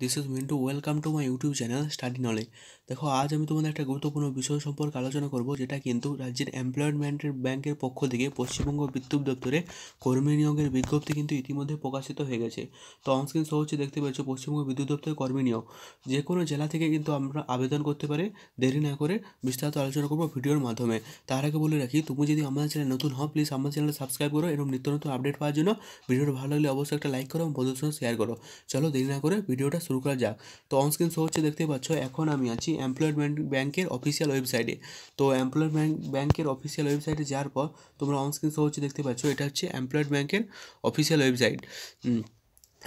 this is Mintu welcome to my YouTube channel study knowledge দেখো আজ আমি তোমাদের একটা গুরুত্বপূর্ণ বিষয় সম্পর্কে আলোচনা করব যেটা কিন্তু রাজ্যের এমপ্লয়মেন্টের ব্যাংকের পক্ষ থেকে পশ্চিমবঙ্গ বিদ্যুৎ দপ্তরে কর্মী নিয়োগের বিজ্ঞপ্তি কিন্তু ইতিমধ্যে প্রকাশিত হয়ে গেছে তো অনস্ক্রিন সহজে দেখতে পাচ্ছ পশ্চিমবঙ্গ বিদ্যুৎ দপ্তরের কর্মী নিয়োগ যে কোনো জেলা থেকে কিন্তু আমরা আবেদন করতে পারে দেরি না করে বিস্তারিত আলোচনা করবো ভিডিওর মাধ্যমে তার আগে বলে রাখি তুমি যদি আমাদের চ্যানেল নতুন হও প্লিজ আমাদের চ্যানেল সাবস্ক্রাইব করো এরকম নিত্য নতুন আপডেট পাওয়ার জন্য ভিডিওটা ভালো লাগলে অবশ্যই একটা লাইক করো এবং বন্ধুর সঙ্গে শেয়ার করো চলো দেরি না করে ভিডিও টা শুরু করা যাক তো অন স্ক্রিন সহ হচ্ছে দেখতে পাচ্ছো এখন আমি আছি এমপ্লয়মেন্ট ব্যাংকের অফিশিয়াল ওয়েবসাইটে তো এমপ্লয়মেন্ট ব্যাংকের অফিশিয়াল ওয়েবসাইটে যাওয়ার পর তোমরা অন স্ক্রিন সহ হচ্ছে দেখতে পাচ্ছো এটা হচ্ছে এমপ্লয়মেন্ট ব্যাংকের অফিশিয়াল ওয়েবসাইট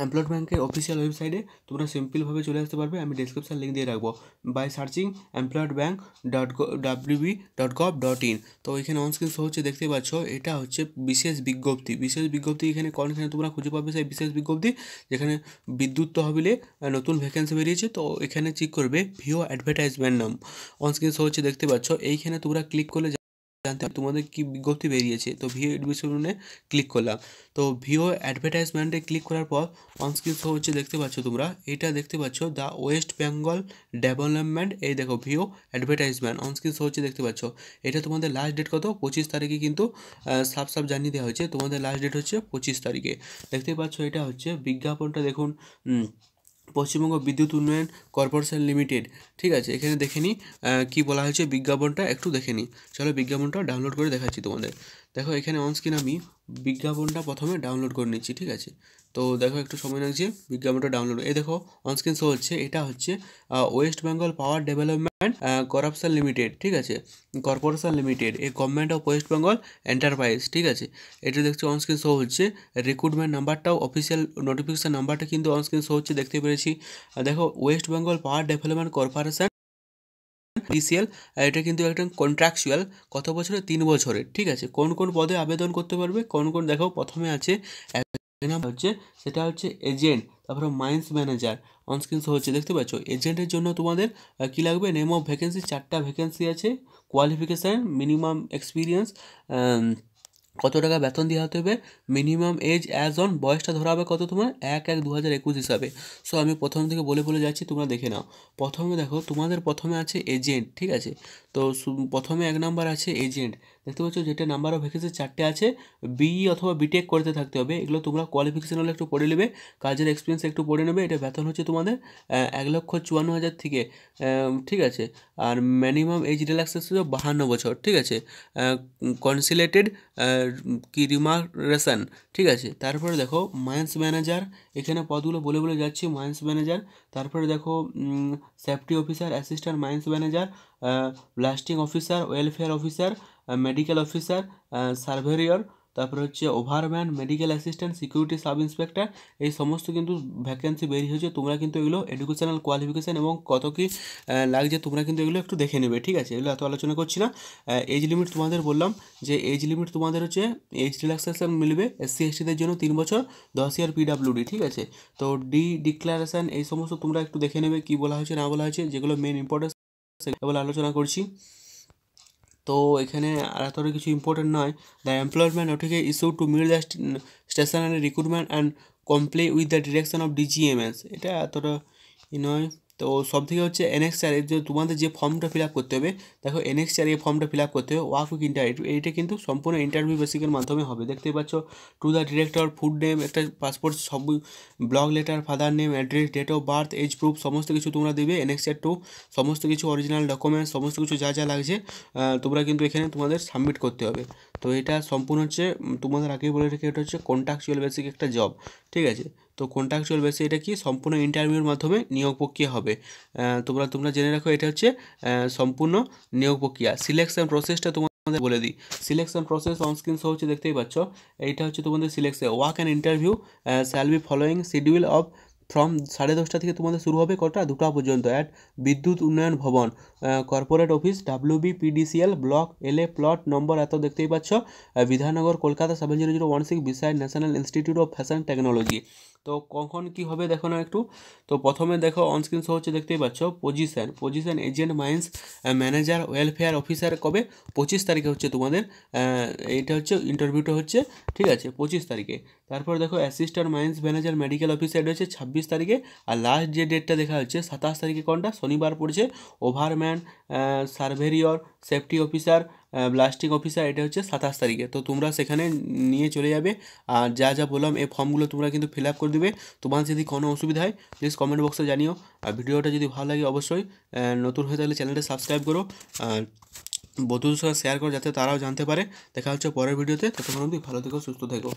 এমপ্লয়েড ব্যাঙ্কের অফিসিয়াল ওয়েবসাইটে তোমরা সিম্পলভাবে চলে আসতে পারবে আমি ডিসক্রিপশান লিঙ্ক দিয়ে রাখবো by searching employed bank dot WB dot gov dot in তো এখানে অনস্ক্রিন শো হচ্ছে দেখতে পাচ্ছ এটা হচ্ছে বিশেষ বিজ্ঞপ্তি বিশেষ বিজ্ঞপ্তি এখানে কোনখানে তোমরা খুঁজে পাবে সেই বিশেষ বিজ্ঞপ্তি যেখানে বিদ্যুৎ তহবিলে নতুন ভ্যাকেন্সি বেরিয়েছে তো এখানে চেক করবে ভিও অ্যাডভার্টাইজমেন্ট নাম অনস্ক্রিন শো হচ্ছে দেখতে পাচ্ছ এইখানে তোমরা ক্লিক করলে জানতে তোমাদের কি বিজ্ঞপ্তি বেরিয়েছে তো ভিও এডমিশনে ক্লিক করলাম তো ভিও অ্যাডভার্টাইজমেন্টে ক্লিক করার পর অনস্ক্রিন শো হচ্ছে দেখতে পাচ্ছ তোমরা এটা দেখতে পাচ্ছ দ্য ওয়েস্ট বেঙ্গল ডেভেলপমেন্ট এই দেখো ভিও অ্যাডভার্টাইজমেন্ট অনস্ক্রিন শো হচ্ছে দেখতে পাচ্ছ এটা তোমাদের লাস্ট ডেট কত পঁচিশ তারিখে কিন্তু সাফ সাফ জানিয়ে দেওয়া হয়েছে তোমাদের লাস্ট ডেট হচ্ছে পঁচিশ তারিখে দেখতে পাচ্ছ এটা হচ্ছে বিজ্ঞাপনটা দেখুন পশ্চিমবঙ্গ বিদ্যুৎ উন্নয়ন কর্পোরেশন লিমিটেড ঠিক আছে এখানে দেখে নিই কী বলা হয়েছে বিজ্ঞাপনটা একটু দেখে নিই চলো বিজ্ঞাপনটা ডাউনলোড করে দেখাচ্ছি তোমাদের দেখো এখানে অনস্ক্রিন আমি বিজ্ঞাপনটা প্রথমে ডাউনলোড করে নিচ্ছি ঠিক আছে তো দেখো একটু সময় লাগছে বিজ্ঞাপনটা ডাউনলোড এই দেখো অনস্ক্রিন শো হচ্ছে এটা হচ্ছে West Bengal power development corruption limited ঠিক আছে corporation limited A government of West Bengal enterprise ঠিক আছে এটা দেখছি অনস্ক্রিন শো হচ্ছে রিক্রুটমেন্ট নাম্বারটাও অফিসিয়াল নোটিফিকেশান নাম্বারটা কিন্তু অনস্ক্রিন শো হচ্ছে দেখতে পেরেছি দেখো West Bengal power development corporation PCL এটা কিন্তু একটা কন্ট্রাকচুয়াল কত বছরে তিন বছরের ঠিক আছে কোন কোন পদে আবেদন করতে পারবে কোন কোন দেখো প্রথমে আছে হচ্ছে সেটা হচ্ছে এজেন্ট তারপরে মাইন্স ম্যানেজার অনস্ক্রিন হচ্ছে দেখতে পাচ্ছ এজেন্টের জন্য তোমাদের কি লাগবে নেম অফ ভ্যাকেন্সি চারটা ভ্যাকেন্সি আছে কোয়ালিফিকেশান মিনিমাম এক্সপিরিয়েন্স কত টাকা বেতন দেওয়া হতে হবে মিনিমাম এজ অ্যাজ অন বয়সটা ধরা হবে কত তোমার এক এক দু হাজার একুশ হিসাবে সো আমি প্রথম থেকে বলে বলে যাচ্ছি তোমরা দেখে নাও প্রথমে দেখো তোমাদের প্রথমে আছে এজেন্ট ঠিক আছে তো প্রথমে এক নাম্বার আছে এজেন্ট দেখতে পাচ্ছ যেটা নাম্বার অফ ভ্যাকেন্সি চারটে আছে বিই অথবা বিটেক করতে থাকতে হবে এগুলো তোমরা কোয়ালিফিকেশন হলে একটু পড়ে নেবে কাজের এক্সপিরিয়েন্স একটু পড়ে নেবে এটা বেতন হচ্ছে তোমাদের এক লক্ষ চুয়ান্ন হাজার থেকে ঠিক আছে আর মিনিমাম এজ রিল্যাক্সেশন বাহান্ন বছর ঠিক আছে কনসিলেটেড কি রিমার্কেশন ঠিক আছে তারপরে দেখো মাইন্স ম্যানেজার এখানে পদগুলো বলে বলে যাচ্ছি মাইন্স ম্যানেজার তারপরে দেখো safety officer assistant mines manager blasting officer welfare officer medical officer surveyor তারপরে হচ্ছে overman medical assistant security sub inspector এই সমস্ত কিন্তু ভ্যাকেন্সি বেরিয়ে হয়েছে তোমরা কিন্তু এগুলো এডুকেশনাল কোয়ালিফিকেশান এবং কত কী লাগছে তোমরা কিন্তু এগুলো একটু দেখে নেবে ঠিক আছে এগুলো এত আলোচনা করছি না এজ লিমিট তোমাদের বললাম যে এজ লিমিট তোমাদের হচ্ছে এজ রিল্যাক্সেশন মিলবে এসসি এসটিদের জন্য তিন বছর দশ ইয়ার পিডাব্লিউডি ঠিক আছে তো ডি ডিক্লারেশান এই সমস্ত তোমরা একটু দেখে নেবে কী বলা হয়েছে না বলা হয়েছে যেগুলো মেন ইম্পর্টেন্স সেগুলো আলোচনা করছি তো এখানে আর এতটা কিছু ইম্পর্টেন্ট নয় দ্য এমপ্লয়মেন্ট নোটিকে issue to mill the stationery recruitment and complete with the direction of DGMS এটা এতটা ই নয় তো সব থেকে হচ্ছে এনএক্স চার এর তোমাদের যে ফর্মটা ফিল আপ করতে হবে দেখো এনএক্স চার এই ফর্মটা ফিল আপ করতে হবে ওয়াক উইক ইন্টারভিউ এইটা কিন্তু সম্পূর্ণ ইন্টারভিউ বেসিকের মাধ্যমে হবে দেখতে পাচ্ছ to the director food name একটা পাসপোর্ট সব block letter father name address date of birth age proof সমস্ত কিছু তোমরা দেবে এনএক্স চার টু সমস্ত কিছু অরিজিনাল ডকুমেন্টস সমস্ত কিছু যা যা লাগছে তোমরা কিন্তু এখানে তোমাদের সাবমিট করতে হবে তো এটা সম্পূর্ণ হচ্ছে তোমাদের আগেই বলে রেখে এটা হচ্ছে কন্ট্রাকচুয়াল বেসিক একটা জব ঠিক আছে তো কন্ট্রাকচুয়াল বেসে এটা কি সম্পূর্ণ ইন্টারভিউর মাধ্যমে নিয়োগ প্রক্রিয়া হবে তোমরা তোমরা জেনে রাখো এটা হচ্ছে সম্পূর্ণ নিয়োগ প্রক্রিয়া সিলেকশন প্রসেসটা তোমার তোমাদের বলে দিই সিলেকশন প্রসেস অনস্ক্রিন শো হচ্ছে দেখতেই পাচ্ছ এইটা হচ্ছে তোমাদের selection walk and interview shall be following schedule of from সাড়ে দশটা থেকে তোমাদের শুরু হবে কটা দুটা পর্যন্ত at Bidyut Unnayan Bhavan corporate office W PDCL block L A plot number এত দেখতেই পাচ্ছ Bidhannagar Kolkata seven zero zero one six beside national institute of fashion technology তো কখন কি হবে দেখো না একটু তো প্রথমে দেখো অনস্ক্রিন শো হচ্ছে দেখতেই পাচ্ছ position position agent mines manager welfare officer কবে পঁচিশ তারিখে হচ্ছে তোমাদের uh, এইটা হচ্ছে ইন্টারভিউটা হচ্ছে ঠিক আছে পঁচিশ তারিখে তারপর দেখো assistant mines manager medical officer হচ্ছে ছাব্বিশ তারিখে আর লাস্ট যে ডেটটা দেখা হচ্ছে সাতাশ তারিখে কোনটা শনিবার পড়ছে overman surveyor uh, safety officer blasting officer এটা হচ্ছে সাতাশ তারিখে তো তোমরা সেখানে নিয়ে চলে যাবে আর যা যা বললাম এই ফর্মগুলো তোমরা কিন্তু ফিল আপ করে দেবে তোমার যদি কোনো অসুবিধা হয় প্লিজ কমেন্ট বক্সে জানিও আর ভিডিওটা যদি ভালো লাগে অবশ্যই নতুন হয়ে থাকলে চ্যানেলটা সাবস্ক্রাইব করো আর বন্ধুদের সঙ্গে শেয়ার করো যাতে তারাও জানতে পারে দেখা হচ্ছে পরের ভিডিওতে তো অবধি ভালো থেকো সুস্থ থেকো